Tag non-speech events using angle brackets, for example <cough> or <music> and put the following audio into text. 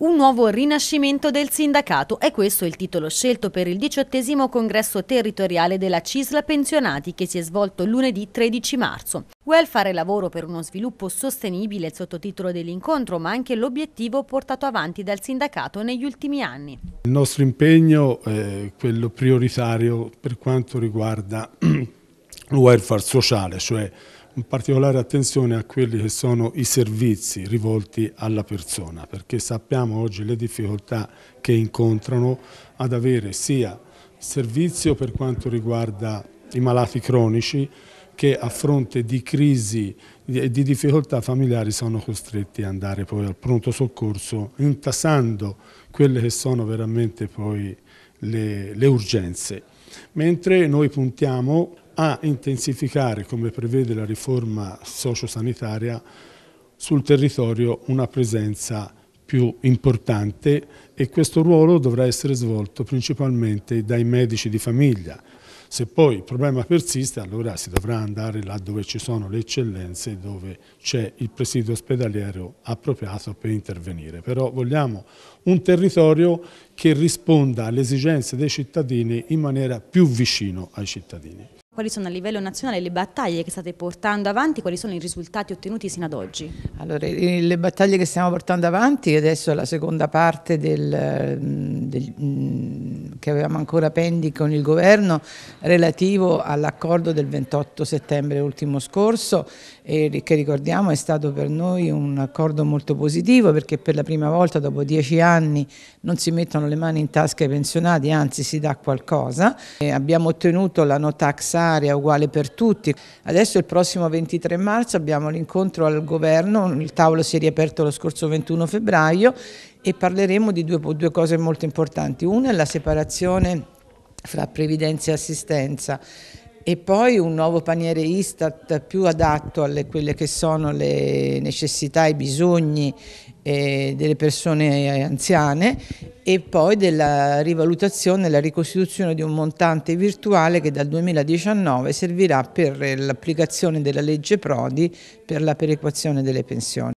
Un nuovo rinascimento del sindacato, è questo il titolo scelto per il diciottesimo congresso territoriale della Cisla Pensionati che si è svolto lunedì 13 marzo. Welfare e lavoro per uno sviluppo sostenibile, è il sottotitolo dell'incontro, ma anche l'obiettivo portato avanti dal sindacato negli ultimi anni. Il nostro impegno è quello prioritario per quanto riguarda <clears throat> il welfare sociale, cioè un particolare attenzione a quelli che sono i servizi rivolti alla persona, perché sappiamo oggi le difficoltà che incontrano ad avere sia servizio per quanto riguarda i malati cronici che a fronte di crisi e di difficoltà familiari sono costretti ad andare poi al pronto soccorso intasando quelle che sono veramente poi le, le urgenze. Mentre noi puntiamo a intensificare, come prevede la riforma sociosanitaria, sul territorio una presenza più importante e questo ruolo dovrà essere svolto principalmente dai medici di famiglia. Se poi il problema persiste allora si dovrà andare là dove ci sono le eccellenze, dove c'è il presidio ospedaliero appropriato per intervenire. Però vogliamo un territorio che risponda alle esigenze dei cittadini in maniera più vicino ai cittadini. Quali sono a livello nazionale le battaglie che state portando avanti? Quali sono i risultati ottenuti sino ad oggi? Allora, le battaglie che stiamo portando avanti, adesso è la seconda parte del, mm, del, mm, che avevamo ancora pendi con il governo, relativo all'accordo del 28 settembre ultimo scorso, che ricordiamo è stato per noi un accordo molto positivo perché per la prima volta dopo dieci anni non si mettono le mani in tasca ai pensionati, anzi si dà qualcosa. E abbiamo ottenuto la no tax sanitaria uguale per tutti. Adesso il prossimo 23 marzo abbiamo l'incontro al governo, il tavolo si è riaperto lo scorso 21 febbraio e parleremo di due, due cose molto importanti. Una è la separazione fra previdenza e assistenza e poi un nuovo paniere Istat più adatto alle quelle che sono le necessità e i bisogni eh, delle persone anziane e poi della rivalutazione e la ricostituzione di un montante virtuale che dal 2019 servirà per l'applicazione della legge Prodi per la perequazione delle pensioni.